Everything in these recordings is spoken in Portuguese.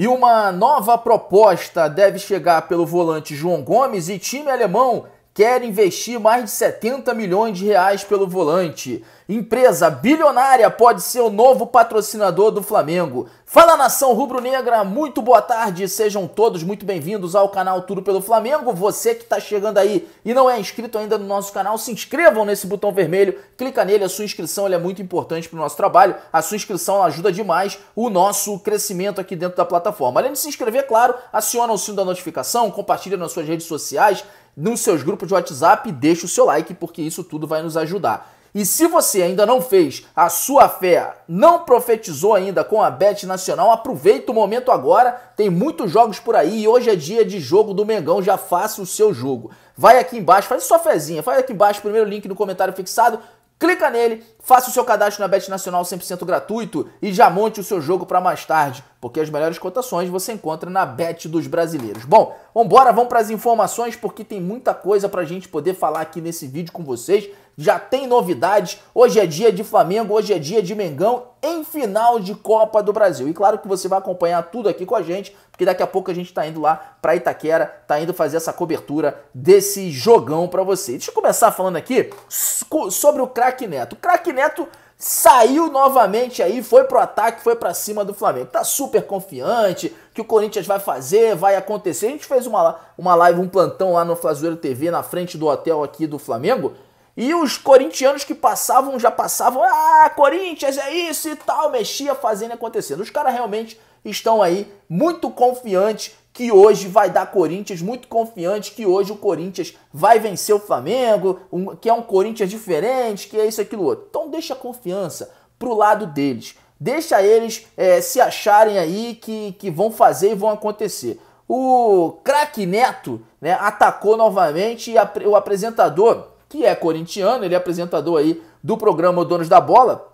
E uma nova proposta deve chegar pelo volante João Gomes e time alemão quer investir mais de 70 milhões de reais pelo volante. Empresa bilionária pode ser o novo patrocinador do Flamengo. Fala nação rubro-negra, muito boa tarde, sejam todos muito bem-vindos ao canal Tudo pelo Flamengo. Você que está chegando aí e não é inscrito ainda no nosso canal, se inscrevam nesse botão vermelho, clica nele, a sua inscrição é muito importante para o nosso trabalho, a sua inscrição ajuda demais o nosso crescimento aqui dentro da plataforma. Além de se inscrever, claro, aciona o sino da notificação, compartilha nas suas redes sociais, nos seus grupos de WhatsApp e deixe o seu like, porque isso tudo vai nos ajudar. E se você ainda não fez a sua fé, não profetizou ainda com a Bet Nacional, aproveita o momento agora. Tem muitos jogos por aí e hoje é dia de jogo do Mengão. Já faça o seu jogo. Vai aqui embaixo, faz sua fezinha, faz aqui embaixo primeiro link no comentário fixado, clica nele Faça o seu cadastro na Bet Nacional 100% gratuito e já monte o seu jogo para mais tarde, porque as melhores cotações você encontra na Bet dos Brasileiros. Bom, vambora, vamos para as informações, porque tem muita coisa para a gente poder falar aqui nesse vídeo com vocês. Já tem novidades, hoje é dia de Flamengo, hoje é dia de Mengão, em final de Copa do Brasil. E claro que você vai acompanhar tudo aqui com a gente, porque daqui a pouco a gente está indo lá para Itaquera, está indo fazer essa cobertura desse jogão para você. Deixa eu começar falando aqui sobre o craque Neto. O craque Neto Neto saiu novamente aí, foi pro ataque, foi para cima do Flamengo. Tá super confiante que o Corinthians vai fazer, vai acontecer. A gente fez uma, uma live, um plantão lá no Flazueiro TV, na frente do hotel aqui do Flamengo. E os corintianos que passavam já passavam, ah, Corinthians é isso e tal, mexia fazendo acontecendo Os caras realmente estão aí muito confiantes que hoje vai dar Corinthians, muito confiantes que hoje o Corinthians vai vencer o Flamengo, um, que é um Corinthians diferente, que é isso, aquilo, outro. Então deixa a confiança pro lado deles. Deixa eles é, se acharem aí que, que vão fazer e vão acontecer. O craque Neto né, atacou novamente e a, o apresentador que é corintiano, ele é apresentador aí do programa Donos da Bola,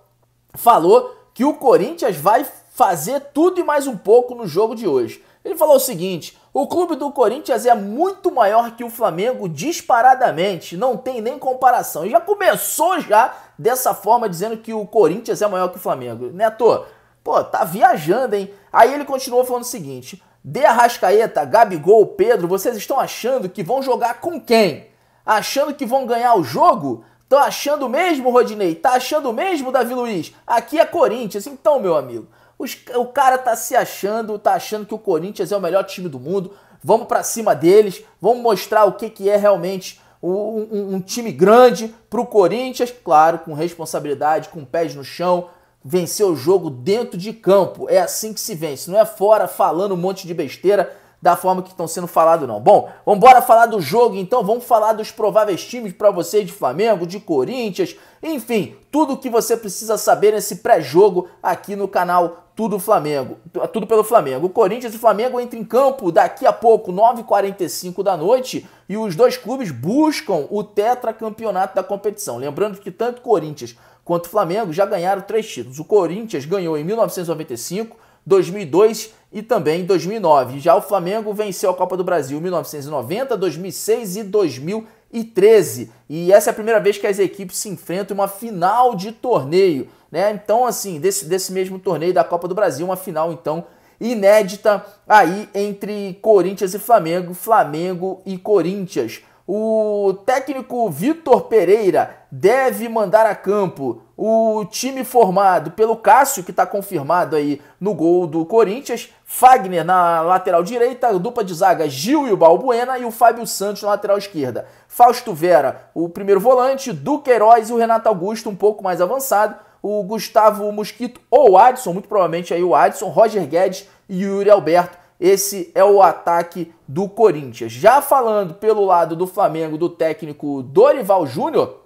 falou que o Corinthians vai fazer tudo e mais um pouco no jogo de hoje. Ele falou o seguinte: o clube do Corinthians é muito maior que o Flamengo disparadamente, não tem nem comparação. E já começou já dessa forma dizendo que o Corinthians é maior que o Flamengo. Neto, pô, tá viajando, hein? Aí ele continuou falando o seguinte: De Arrascaeta, Gabigol, Pedro, vocês estão achando que vão jogar com quem? Achando que vão ganhar o jogo? estão achando mesmo, Rodinei? Tá achando mesmo, Davi Luiz? Aqui é Corinthians, então, meu amigo. Os, o cara tá se achando, tá achando que o Corinthians é o melhor time do mundo. Vamos para cima deles, vamos mostrar o que, que é realmente um, um, um time grande pro Corinthians. Claro, com responsabilidade, com pés no chão, vencer o jogo dentro de campo. É assim que se vence, não é fora falando um monte de besteira da forma que estão sendo falados, não. Bom, vamos embora falar do jogo, então. Vamos falar dos prováveis times para você de Flamengo, de Corinthians, enfim, tudo o que você precisa saber nesse pré-jogo aqui no canal tudo Flamengo, tudo pelo Flamengo. O Corinthians e o Flamengo entram em campo daqui a pouco, 9h45 da noite, e os dois clubes buscam o tetracampeonato da competição. Lembrando que tanto Corinthians quanto Flamengo já ganharam três títulos. O Corinthians ganhou em 1995, 2002 e também 2009. Já o Flamengo venceu a Copa do Brasil em 1990, 2006 e 2013. E essa é a primeira vez que as equipes se enfrentam em uma final de torneio, né? Então, assim, desse, desse mesmo torneio da Copa do Brasil, uma final então inédita aí entre Corinthians e Flamengo, Flamengo e Corinthians. O técnico Vitor Pereira deve mandar a campo o time formado pelo Cássio, que está confirmado aí no gol do Corinthians, Fagner na lateral direita, dupla de zaga Gil e o Balbuena e o Fábio Santos na lateral esquerda. Fausto Vera, o primeiro volante, Heróis e o Renato Augusto um pouco mais avançado, o Gustavo Mosquito ou o Adson, muito provavelmente aí o Adson, Roger Guedes e Yuri Alberto esse é o ataque do Corinthians. Já falando pelo lado do Flamengo, do técnico Dorival Júnior,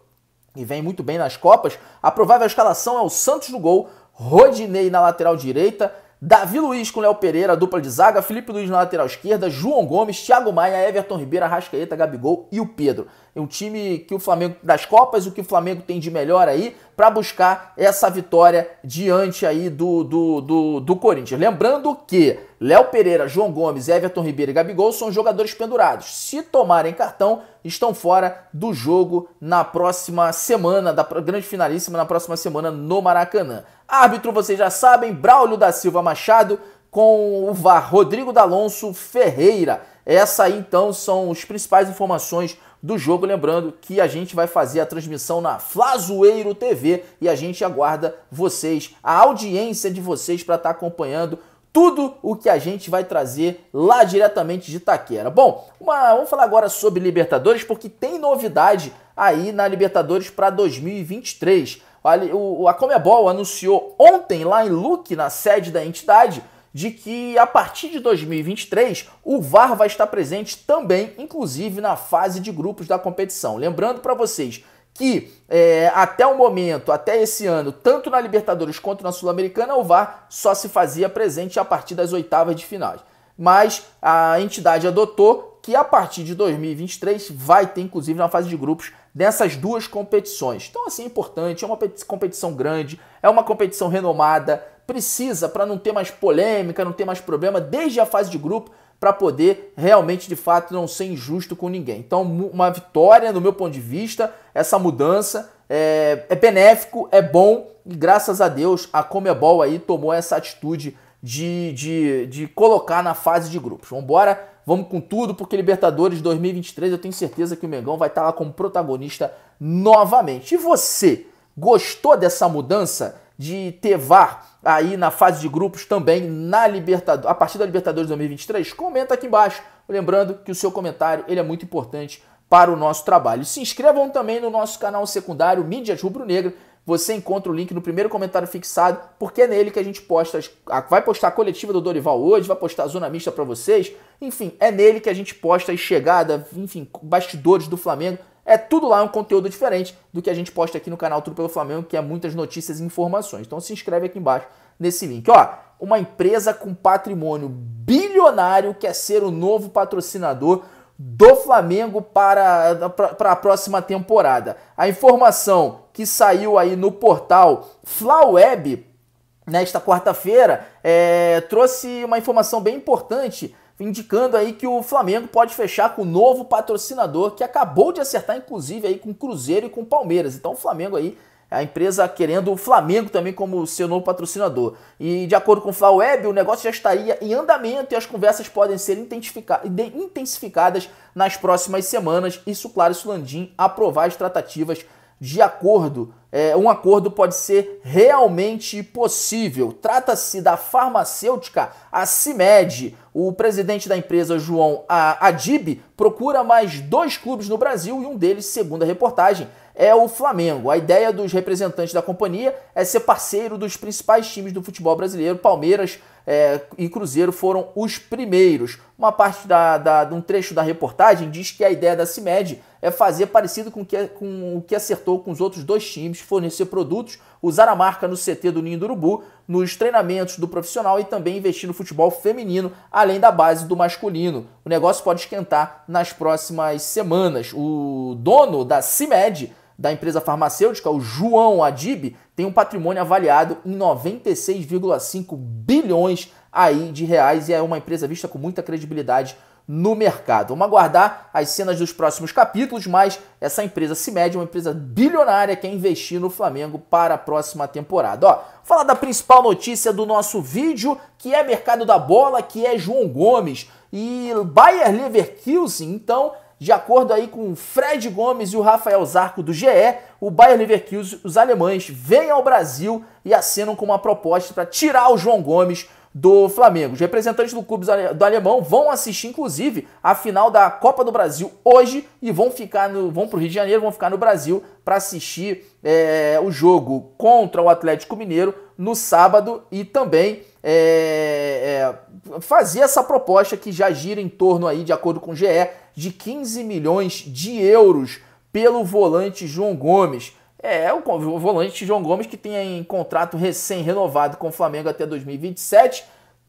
que vem muito bem nas Copas, a provável escalação é o Santos no gol, Rodinei na lateral direita, Davi Luiz com Léo Pereira, dupla de zaga, Felipe Luiz na lateral esquerda, João Gomes, Thiago Maia, Everton Ribeiro, Rascaeta, Gabigol e o Pedro. É um time que o Flamengo das Copas, o que o Flamengo tem de melhor aí para buscar essa vitória diante aí do, do, do, do Corinthians. Lembrando que Léo Pereira, João Gomes, Everton Ribeiro e Gabigol são jogadores pendurados. Se tomarem cartão, estão fora do jogo na próxima semana, da grande finalíssima na próxima semana no Maracanã. Árbitro, vocês já sabem, Braulio da Silva Machado com o VAR Rodrigo D'Alonso Ferreira. Essa aí, então, são as principais informações do jogo. Lembrando que a gente vai fazer a transmissão na Flazoeiro TV e a gente aguarda vocês, a audiência de vocês, para estar tá acompanhando tudo o que a gente vai trazer lá diretamente de Itaquera. Bom, uma, vamos falar agora sobre Libertadores, porque tem novidade aí na Libertadores para 2023. A Comebol anunciou ontem lá em Luque, na sede da entidade, de que a partir de 2023 o VAR vai estar presente também, inclusive na fase de grupos da competição. Lembrando para vocês que é, até o momento, até esse ano, tanto na Libertadores quanto na Sul-Americana, o VAR só se fazia presente a partir das oitavas de finais. Mas a entidade adotou que a partir de 2023 vai ter, inclusive, na fase de grupos dessas duas competições. Então, assim, é importante, é uma competição grande, é uma competição renomada, precisa para não ter mais polêmica, não ter mais problema desde a fase de grupo para poder realmente, de fato, não ser injusto com ninguém. Então, uma vitória, no meu ponto de vista, essa mudança é, é benéfico, é bom e graças a Deus a Comebol aí tomou essa atitude de, de, de colocar na fase de grupos. Vamos embora Vamos com tudo, porque Libertadores 2023 eu tenho certeza que o Mengão vai estar tá lá como protagonista novamente. E você, gostou dessa mudança de tevar aí na fase de grupos também na Libertadores, a partir da Libertadores 2023? Comenta aqui embaixo. Lembrando que o seu comentário ele é muito importante para o nosso trabalho. Se inscrevam também no nosso canal secundário Mídias Rubro Negra você encontra o link no primeiro comentário fixado, porque é nele que a gente posta, vai postar a coletiva do Dorival hoje, vai postar a zona mista para vocês. Enfim, é nele que a gente posta a chegada, enfim, bastidores do Flamengo. É tudo lá é um conteúdo diferente do que a gente posta aqui no canal Tudo pelo Flamengo, que é muitas notícias e informações. Então se inscreve aqui embaixo nesse link. Ó, uma empresa com patrimônio bilionário quer ser o novo patrocinador do Flamengo para, para a próxima temporada. A informação que saiu aí no portal Flaweb nesta quarta-feira é, trouxe uma informação bem importante indicando aí que o Flamengo pode fechar com o novo patrocinador que acabou de acertar inclusive aí com o Cruzeiro e com o Palmeiras. Então o Flamengo aí a empresa querendo o Flamengo também como seu novo patrocinador. E de acordo com o Flaweb, o negócio já estaria em andamento e as conversas podem ser intensificadas nas próximas semanas. Isso, claro, se o Landim aprovar as tratativas de acordo. É, um acordo pode ser realmente possível. Trata-se da farmacêutica Acimed. O presidente da empresa, João Adib, procura mais dois clubes no Brasil e um deles, segundo a reportagem, é o Flamengo. A ideia dos representantes da companhia é ser parceiro dos principais times do futebol brasileiro. Palmeiras é, e Cruzeiro foram os primeiros. Uma parte da, da, de um trecho da reportagem diz que a ideia da CIMED é fazer parecido com, que, é, com o que acertou com os outros dois times, fornecer produtos, usar a marca no CT do Ninho do Urubu, nos treinamentos do profissional e também investir no futebol feminino, além da base do masculino. O negócio pode esquentar nas próximas semanas. O dono da CIMED, da empresa farmacêutica, o João Adib, tem um patrimônio avaliado em 96,5 bilhões aí de reais e é uma empresa vista com muita credibilidade no mercado. Vamos aguardar as cenas dos próximos capítulos, mas essa empresa se mede, é uma empresa bilionária que quer investir no Flamengo para a próxima temporada. Ó, falar da principal notícia do nosso vídeo, que é mercado da bola, que é João Gomes e Bayer Leverkusen. Então, de acordo aí com o Fred Gomes e o Rafael Zarco do GE, o Bayer Leverkusen, os alemães, vêm ao Brasil e assinam com uma proposta para tirar o João Gomes do Flamengo. Os representantes do clube do alemão vão assistir, inclusive, a final da Copa do Brasil hoje e vão ficar no, vão para o Rio de Janeiro, vão ficar no Brasil para assistir é, o jogo contra o Atlético Mineiro no sábado e também é, é, fazer essa proposta que já gira em torno aí, de acordo com o GE, de 15 milhões de euros pelo volante João Gomes é o, volante João Gomes, que tem em contrato recém-renovado com o Flamengo até 2027.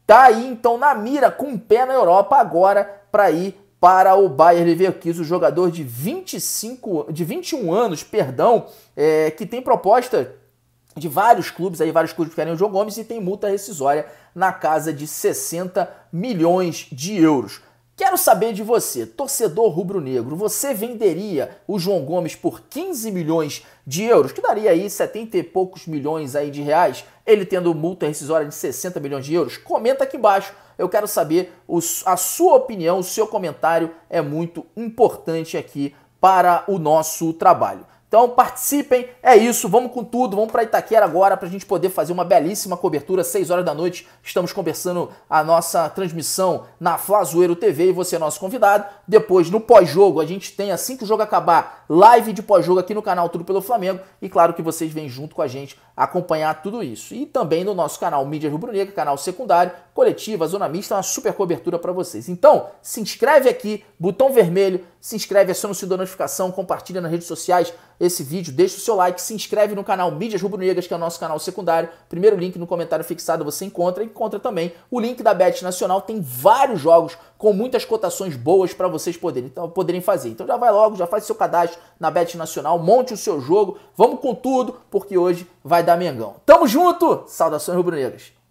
Tá aí então na mira, com um pé na Europa agora, para ir para o Bayern Leverkusen, o jogador de 25, de 21 anos, perdão, é, que tem proposta de vários clubes, aí vários clubes querem o João Gomes e tem multa rescisória na casa de 60 milhões de euros. Quero saber de você, torcedor rubro-negro, você venderia o João Gomes por 15 milhões de euros, que daria aí 70 e poucos milhões aí de reais, ele tendo multa rescisória de 60 milhões de euros? Comenta aqui embaixo, eu quero saber a sua opinião, o seu comentário é muito importante aqui para o nosso trabalho. Então participem, é isso, vamos com tudo, vamos para Itaquera agora para a gente poder fazer uma belíssima cobertura, 6 horas da noite, estamos conversando a nossa transmissão na Flazoeiro TV e você é nosso convidado. Depois, no pós-jogo, a gente tem, assim que o jogo acabar, live de pós-jogo aqui no canal Tudo Pelo Flamengo e claro que vocês vêm junto com a gente acompanhar tudo isso. E também no nosso canal Mídia Rubro Negra, canal secundário, coletiva, zona mista, é uma super cobertura para vocês. Então, se inscreve aqui, botão vermelho, se inscreve, aciona o sininho da notificação, compartilha nas redes sociais esse vídeo, deixa o seu like, se inscreve no canal Mídias Rubro-Negras, que é o nosso canal secundário. Primeiro link no comentário fixado você encontra, encontra também o link da Bet Nacional, tem vários jogos com muitas cotações boas para vocês poderem, então, poderem fazer. Então já vai logo, já faz seu cadastro na Bet Nacional, monte o seu jogo, vamos com tudo, porque hoje vai dar Mengão. Tamo junto! Saudações rubro-negras!